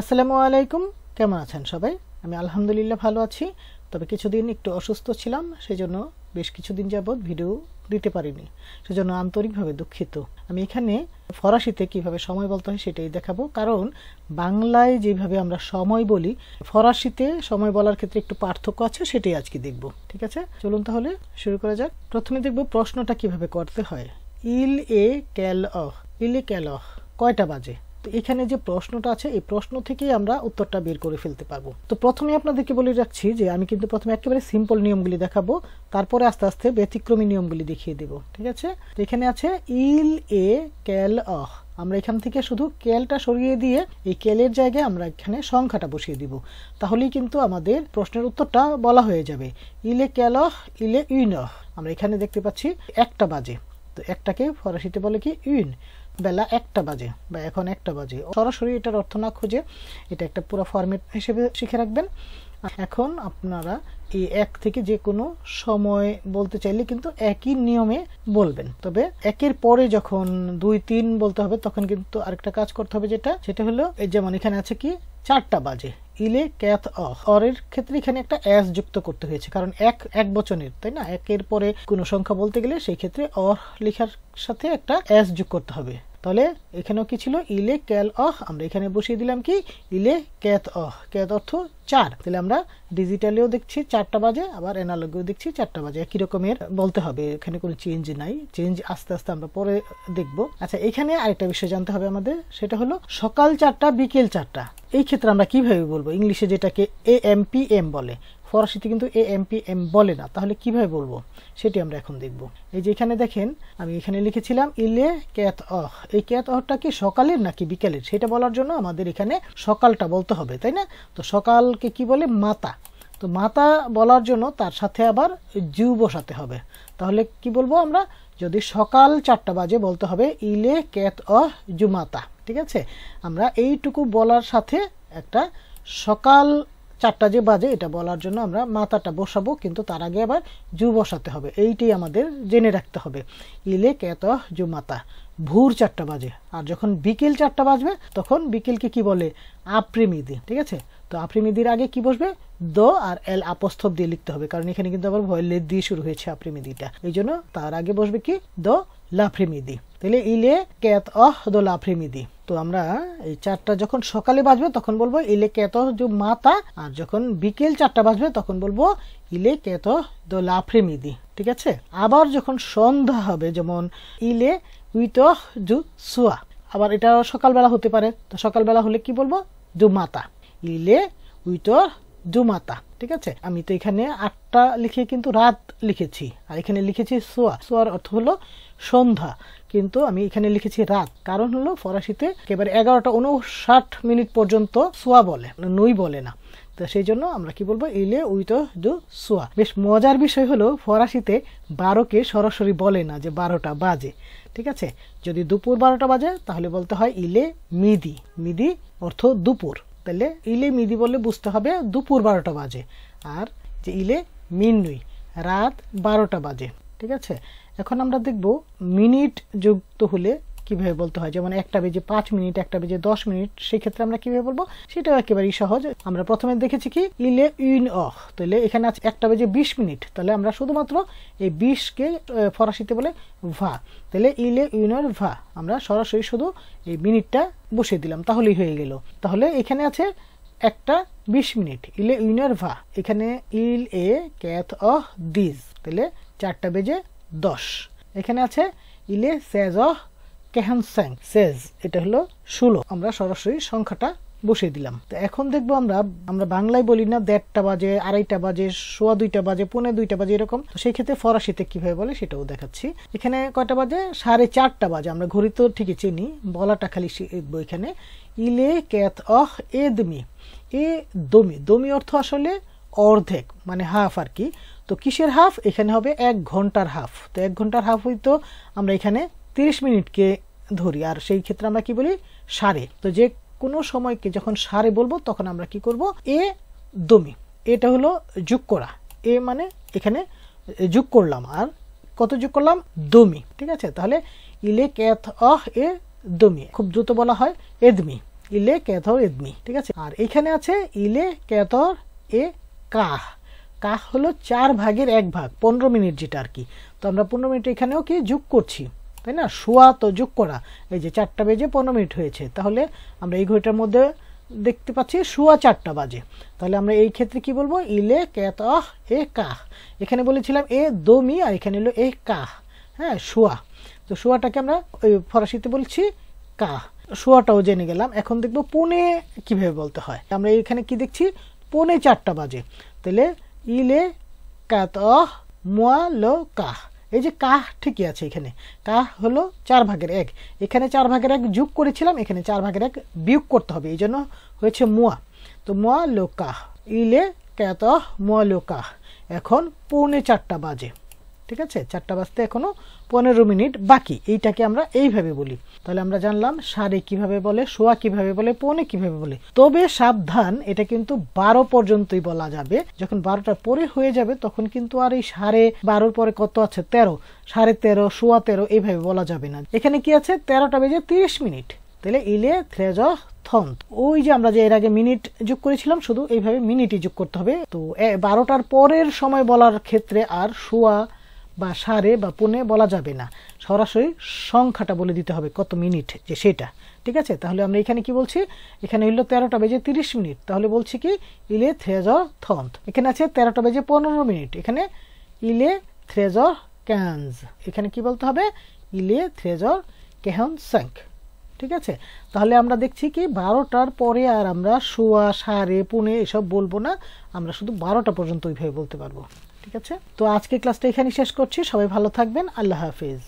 আসসালামু আলাইকুম কেমন আছেন সবাই আমি আলহামদুলিল্লাহ ভালো আছি তবে কিছুদিন একটু অসুস্থ ছিলাম সেজন্য বেশ কিছুদিন যাবৎ ভিডিও দিতে পারিনি সেজন্য আন্তরিকভাবে দুঃখিত আমি এখানে ফরাসিতে কিভাবে সময় বলতে হয় সেটাই দেখাবো কারণ বাংলায় যেভাবে আমরা সময় বলি ফরাসিতে সময় বলার ক্ষেত্রে একটু পার্থক্য আছে সেটাই আজকে দেখব ঠিক আছে চলুন তাহলে শুরু করা যাক প্রথমে দেখব প্রশ্নটা কিভাবে করতে হয় ইল এ ক্যাল অহ ইল এ ক্যাল অহ কয়টা বাজে তো এখানে যে প্রশ্নটা আছে এই প্রশ্ন থেকেই আমরা উত্তরটা বের করে ফেলতে পারবো তো প্রথমে আপনাদেরকে বলে রাখছি যে আমি কিন্তু প্রথমে একেবারে সিম্পল নিয়মগুলি দেখাবো তারপরে আস্তে আস্তে ব্যতিক্রমী নিয়মগুলি দেখিয়ে দেব ঠিক আছে তো এখানে আছে ইল এ ক্যাল অহ আমরা এখান থেকে শুধু ক্যালটা সরিয়ে দিয়ে এই ক্যালের জায়গায় আমরা এখানে সংখ্যাটা বসিয়ে দিব তাহলেই কিন্তু আমাদের প্রশ্নের উত্তরটা বলা হয়ে যাবে ইলে অহ ইলে অহ আমরা এখানে দেখতে পাচ্ছি একটা বাজে তো একটাকে ফরাসিতে বলে কি ইউন বেলা একটা বাজে বা এখন একটা বাজে সরাসরি এটার অর্থ না খুঁজে এটা একটা পুরো ফর্মেট হিসেবে শিখে রাখবেন এখন আপনারা এই এক থেকে যে কোনো সময় বলতে চাইলে কিন্তু একই নিয়মে বলবেন তবে একের পরে যখন দুই তিন বলতে হবে তখন কিন্তু আরেকটা কাজ করতে হবে যেটা সেটা হলো এই যেমন এখানে আছে কি চারটা বাজে ইলে ক্যাথ অরের ক্ষেত্রে এখানে একটা অ্যাস যুক্ত করতে হয়েছে কারণ এক এক বচনের তাই না একের পরে কোনো সংখ্যা বলতে গেলে সেই ক্ষেত্রে অর লেখার সাথে একটা অ্যাস যুক্ত করতে হবে তাহলে এখানেও কি ছিল ইলে ক্যাল অহ আমরা এখানে বসিয়ে দিলাম কি ইলে ক্যাত অহ ক্যাত অর্থ চার তাহলে আমরা ডিজিটালেও দেখছি চারটা বাজে আবার অ্যানালগেও দেখছি চারটা বাজে একই রকমের বলতে হবে এখানে কোনো চেঞ্জ নাই চেঞ্জ আস্তে আস্তে আমরা পরে দেখব আচ্ছা এখানে আরেকটা বিষয় জানতে হবে আমাদের সেটা হলো সকাল চারটা বিকেল চারটা এই ক্ষেত্রে আমরা কিভাবে বলবো ইংলিশে যেটাকে এ এম পি এম বলে ফরাসিতে কিন্তু এ পি এম বলে না তাহলে কিভাবে বলবো সেটি আমরা এখন দেখব এই যে এখানে দেখেন আমি এখানে লিখেছিলাম ইলে ক্যাত অহ এই ক্যাত অহটা কি সকালের নাকি বিকেলের সেটা বলার জন্য আমাদের এখানে সকালটা বলতে হবে তাই না তো সকালকে কি বলে মাতা তো মাতা বলার জন্য তার সাথে আবার জু বসাতে হবে তাহলে কি বলবো আমরা যদি সকাল চারটা বাজে বলতে হবে ইলে ক্যাত অহ মাতা ঠিক আছে আমরা এইটুকু বলার সাথে একটা সকাল চারটা যে বাজে এটা বলার জন্য আমরা মাথাটা বসাবো কিন্তু তার আগে আবার জু বসাতে হবে এইটি আমাদের জেনে রাখতে হবে ইলে কেত জু মাতা ভোর চারটা বাজে আর যখন বিকেল চারটা বাজবে তখন বিকেলকে কি বলে আপ্রেমিদি ঠিক আছে তো আপ্রেমিদির আগে কি বসবে দ আর এল আপস্থব দিয়ে লিখতে হবে কারণ এখানে কিন্তু আবার ভয় লেদ দিয়ে শুরু হয়েছে আপ্রেমিদিটা এই জন্য তার আগে বসবে কি দ লাফ্রেমিদি তাহলে ইলে ক্যাত অহ দ লাফ্রেমিদি তো আমরা এই চারটা যখন সকালে বাজবে তখন বলবো ইলে কেত মাতা আর যখন বিকেল চারটা বাজবে তখন বলবো ইলে কেত দো লাফ্রেমিদি ঠিক আছে আবার যখন সন্ধ্যা হবে যেমন ইলে উইত জু সুয়া আবার এটা সকালবেলা হতে পারে তো সকালবেলা হলে কি বলবো দু মাতা ইলে উইত জুমাতা ঠিক আছে আমি তো এখানে আটটা লিখে কিন্তু রাত লিখেছি আর এখানে লিখেছি সোয়া সোয়ার অর্থ হলো সন্ধ্যা কিন্তু আমি এখানে লিখেছি রাত কারণ হলো ফরাসিতে একেবারে এগারোটা উনষাট মিনিট পর্যন্ত সোয়া বলে মানে নই বলে না তো সেই জন্য আমরা কি বলবো ইলে উইতো দু সোয়া বেশ মজার বিষয় হলো ফরাসিতে বারোকে সরাসরি বলে না যে বারোটা বাজে ঠিক আছে যদি দুপুর বারোটা বাজে তাহলে বলতে হয় ইলে মিদি মিদি অর্থ দুপুর তাহলে ইলে মিদি বললে বুঝতে হবে দুপুর বারোটা বাজে আর যে ইলে মিনুই রাত বারোটা বাজে ঠিক আছে এখন আমরা দেখব মিনিট যুক্ত হলে কিভাবে বলতে হয় যেমন একটা বেজে পাঁচ মিনিট একটা বেজে দশ মিনিট সেক্ষেত্রে আমরা কিভাবে বলবো সেটাও একেবারেই সহজ আমরা প্রথমে দেখেছি কি ইলে ইউন অহ তাহলে এখানে আছে একটা বেজে বিশ মিনিট তাহলে আমরা শুধুমাত্র এই বিশকে ফরাসিতে বলে ভা তাহলে ইলে ইউনর ভা আমরা সরাসরি শুধু এই মিনিটটা বসিয়ে দিলাম তাহলেই হয়ে গেল তাহলে এখানে আছে একটা বিশ মিনিট ইলে ইউনার ভা এখানে ইল এ ক্যাথ অহ দিজ তাহলে চারটা বেজে দশ এখানে আছে ইলে স্যাজ অহ কেহান স্যাং সেজ এটা হলো ষোলো আমরা সরাসরি সংখ্যাটা বসিয়ে দিলাম তো এখন দেখবো আমরা আমরা বাংলায় বলি না দেড়টা বাজে আড়াইটা বাজে সোয়া দুইটা বাজে পোনে দুইটা বাজে এরকম তো সেই ক্ষেত্রে ফরাসিতে কিভাবে বলে সেটাও দেখাচ্ছি এখানে কয়টা বাজে সাড়ে চারটা বাজে আমরা ঘড়ি তো ঠিকই চিনি বলাটা খালি দেখবো এখানে ইলে ক্যাথ অহ এ দমি এ দমি দমি অর্থ আসলে অর্ধেক মানে হাফ আর কি তো কিসের হাফ এখানে হবে এক ঘন্টার হাফ তো এক ঘন্টার হাফ হইতো আমরা এখানে তিরিশ মিনিটকে ধরি আর সেই ক্ষেত্রে আমরা কি বলি সারে তো যে কোনো সময়কে যখন সারে বলবো তখন আমরা কি করব এ দমি এটা হলো যুগ করা এ মানে এখানে যুগ করলাম আর কত যুগ করলাম দমি ঠিক আছে তাহলে ইলে ক্যাথ অহ এ দমি খুব দ্রুত বলা হয় এদমি ইলে ক্যাথর এদমি ঠিক আছে আর এখানে আছে ইলে ক্যাথর এ কাহ কাহ হলো চার ভাগের এক ভাগ পনেরো মিনিট যেটা আর কি তো আমরা পনেরো মিনিট এখানেও কি যোগ করছি তাই না শোয়া তো যোগ করা এই যে চারটা বেজে পনেরো মিনিট হয়েছে তাহলে আমরা এই ঘড়িটার মধ্যে দেখতে পাচ্ছি শোয়া চারটা বাজে তাহলে আমরা এই ক্ষেত্রে কি বলবো ইলে ক্যাত আহ এ কাহ এখানে বলেছিলাম এ দমি আর এখানে হলো এ কাহ হ্যাঁ শোয়া তো শোয়াটাকে আমরা ফরাসিতে বলছি কাহ শোয়াটাও জেনে গেলাম এখন দেখবো পুনে কিভাবে বলতে হয় আমরা এখানে কি দেখছি পৌনে চারটা বাজে তাহলে ইলে ক্যাত আহ মোয়া ল কাহ এই যে কাহ ঠিকই আছে এখানে কাহ হলো চার ভাগের এক এখানে চার ভাগের এক যোগ করেছিলাম এখানে চার ভাগের এক বিয়োগ করতে হবে এই জন্য হয়েছে মোয়া তো মোয়া লো ইলে ক্যাত মোয়া লোকাহ এখন পৌনে চারটা বাজে ঠিক আছে চারটা বাজতে এখনো পনেরো মিনিট বাকি এইটাকে আমরা এইভাবে বলি তাহলে আমরা জানলাম সাড়ে কিভাবে বলে শোয়া কিভাবে বলে পনে কিভাবে বলে তবে সাবধান এটা কিন্তু বারো পর্যন্তই বলা যাবে যখন বারোটার পরে হয়ে যাবে তখন কিন্তু আর এই সাড়ে বারোর পরে কত আছে তেরো সাড়ে তেরো সোয়া তেরো এইভাবে বলা যাবে না এখানে কি আছে তেরোটা বেজে তিরিশ মিনিট তাহলে ইলে থ্রেজ থন্ত ওই যে আমরা যে এর আগে মিনিট যোগ করেছিলাম শুধু এইভাবে মিনিটই যোগ করতে হবে তো বারোটার পরের সময় বলার ক্ষেত্রে আর শোয়া বা সাড়ে বা পুনে বলা যাবে না সরাসরি সংখ্যাটা বলে দিতে হবে কত মিনিট যে সেটা ঠিক আছে তাহলে আমরা এখানে কি বলছি এখানে হইল তেরোটা বেজে তিরিশ মিনিট তাহলে বলছি কি ইলে থ্রেজ থন্থ এখানে আছে তেরোটা বেজে পনেরো মিনিট এখানে ইলে থ্রেজ ক্যান্স এখানে কি বলতে হবে ইলে থ্রেজ কেহন স্যাঙ্ক ঠিক আছে তাহলে আমরা দেখছি কি বারোটার পরে আর আমরা শোয়া সারে পুনে এসব বলবো না আমরা শুধু বারোটা পর্যন্ত ওইভাবে বলতে পারবো ঠিক আছে তো আজকে ক্লাসটা এখানেই শেষ করছি সবাই ভালো থাকবেন আল্লাহ হাফিজ